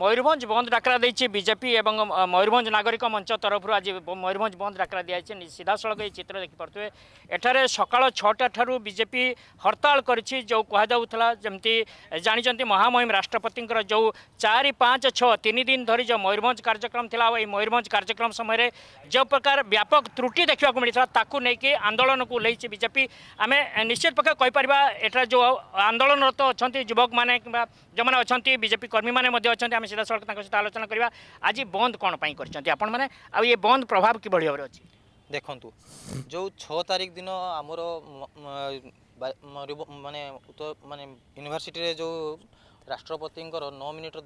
ময়ূরভঞ্জ বন্ধ ডাকরা দিয়েছে বিজেপি এবং ময়ূরভঞ্জ নাগরিক মঞ্চ তরফ আজ ময়ূরভঞ্জ বন্ধ ডাকরা দিয়েছে সিধাসলখ এই চিত্র দেখিপারে এখানে সকাল ছটা ঠার বিজেপি হরতাল করেছে যে কুহযাওয়া যেমি জাঁচান মহামহিম রাষ্ট্রপতি যে চারি পাঁচ ছ তিন দিন ধর যে ময়ূরভঞ্জ কার্যক্রম লা এই ময়ূরভঞ্জ কার্যক্রম সময় যে প্রকার ব্যাপক ত্রুটি দেখা মিলে তাকে নিয়ে আন্দোলনকু ওলাইছে বিজেপি আমি নিশ্চিত পক্ষে কইপার এটা যে আন্দোলনরত অনেক যুবক মানে কিংবা যে অনেক বিজেপি কর্মী মানে অনেক আমি সিধাসলখ তাঙ্ক সহ আলোচনা করা আজ বন্ধ কোণ পাই করছেন আপন মানে আ বন্ধ প্রভাব কিভাবে ভাবে অছে দেখন্তু ଯେଉଁ ଛଅ ତାରିଖ ଦିନ ଆମର ମାନେ ମାନେ ୟୁନିଭର୍ସିଟିରେ ଯେଉଁ ରାଷ୍ଟ୍ରପତିଙ୍କର ନଅ ମିନିଟ୍ର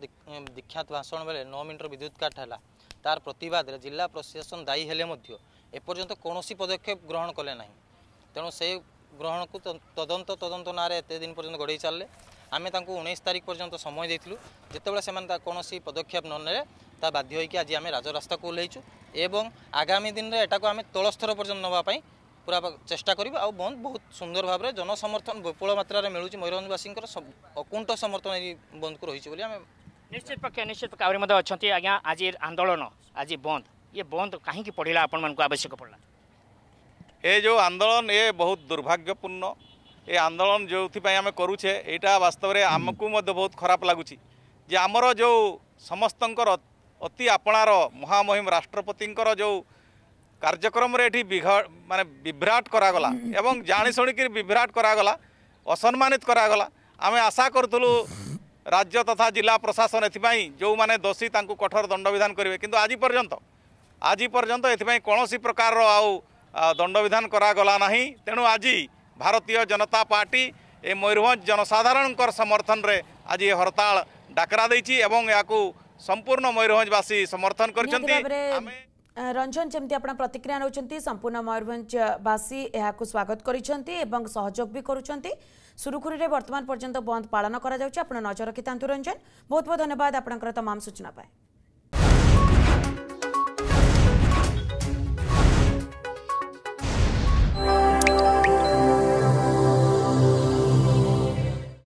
ଦୀକ୍ଷାନ୍ତ ଭାଷଣ ବେଳେ ନଅ ମିନିଟ୍ର ବିଦ୍ୟୁତ କାଟ ହେଲା ତାର ପ୍ରତିବାଦରେ ଜିଲ୍ଲା ପ୍ରଶାସନ ଦାୟୀ ହେଲେ ମଧ୍ୟ ଏପର୍ଯ୍ୟନ୍ତ କୌଣସି ପଦକ୍ଷେପ ଗ୍ରହଣ କଲେ ନାହିଁ ତେଣୁ ସେ ଗ୍ରହଣକୁ ତଦନ୍ତ ତଦନ୍ତ ନାଁରେ ଏତେ ଦିନ ପର୍ଯ୍ୟନ୍ତ ଗଢ଼େଇ ଚାଲିଲେ আমি তাঁকু উনিশ তারিখ পর্যন্ত সময় দিয়েছিলু যেতবে সে কোণী পদক্ষেপ নলে তা বাধ্য হয়েকি আজ আমি রাজরাস্তা ওলাইছু এবং আগামী দিনে এটাকে আমি তলস্তর পর্যন্ত নেওয়া পুরা চেষ্টা করি আউ বন্ধ বহুত সুন্দর ভাবে জনসমর্থন বিপুল মাত্রায় মিলুছে ময়ূরভঞ্জবাসীঙ্কর অকুণ্ঠ সমর্থন এই বন্ধকু রয়েছে বলে আমি নিশ্চিত পক্ষে নিশ্চিত পক্ষে আহরি মধ্যে অনেক আজ্ঞা আজির আন্দোলন আজ বন্ধ ইয়ে বন্ধ কাহিকি পড়া আপনার আবশ্যক পড়া এ যে আন্দোলন এ বহু দুর্ভাগ্যপূর্ণ ଏ ଆନ୍ଦୋଳନ ଯେଉଁଥିପାଇଁ ଆମେ କରୁଛେ ଏଇଟା ବାସ୍ତବରେ ଆମକୁ ମଧ୍ୟ ବହୁତ ଖରାପ ଲାଗୁଛି ଯେ ଆମର ଯେଉଁ ସମସ୍ତଙ୍କର ଅତି ଆପଣାର ମହାମହିମ ରାଷ୍ଟ୍ରପତିଙ୍କର ଯେଉଁ କାର୍ଯ୍ୟକ୍ରମରେ ଏଠି ମାନେ ବିଭ୍ରାଟ କରାଗଲା ଏବଂ ଜାଣିଶୁଣିକିରି ବିଭ୍ରାଟ କରାଗଲା ଅସମ୍ମାନିତ କରାଗଲା ଆମେ ଆଶା କରୁଥିଲୁ ରାଜ୍ୟ ତଥା ଜିଲ୍ଲା ପ୍ରଶାସନ ଏଥିପାଇଁ ଯେଉଁମାନେ ଦୋଷୀ ତାଙ୍କୁ କଠୋର ଦଣ୍ଡବିଧାନ କରିବେ କିନ୍ତୁ ଆଜି ପର୍ଯ୍ୟନ୍ତ ଆଜି ପର୍ଯ୍ୟନ୍ତ ଏଥିପାଇଁ କୌଣସି ପ୍ରକାରର ଆଉ ଦଣ୍ଡବିଧାନ କରାଗଲା ନାହିଁ ତେଣୁ ଆଜି ଭାରତୀୟ ଜନତା ପାର୍ଟି ଏ ମୟୂରଭଞ୍ଜ ଜନସାଧାରଣଙ୍କର ସମର୍ଥନରେ ଆଜି ହରତାଳ ଡାକରା ଦେଇଛି ଏବଂ ଏହାକୁ ସମ୍ପୂର୍ଣ୍ଣ ମୟୂରଭଞ୍ଜବାସୀ ସମର୍ଥନ କରିଛନ୍ତି ଆମେ ରଞ୍ଜନ ଯେମିତି ଆପଣ ପ୍ରତିକ୍ରିୟା ନେଉଛନ୍ତି ସମ୍ପୂର୍ଣ୍ଣ ମୟୂରଭଞ୍ଜବାସୀ ଏହାକୁ ସ୍ୱାଗତ କରିଛନ୍ତି ଏବଂ ସହଯୋଗ ବି କରୁଛନ୍ତି ସୁରୁଖୁରୁରେ ବର୍ତ୍ତମାନ ପର୍ଯ୍ୟନ୍ତ ବନ୍ଦ ପାଳନ କରାଯାଉଛି ଆପଣ ନଜର ରଖିଥାନ୍ତୁ ରଞ୍ଜନ ବହୁତ ବହୁତ ଧନ୍ୟବାଦ ଆପଣଙ୍କର ତମାମ ସୂଚନା ପାଇଁ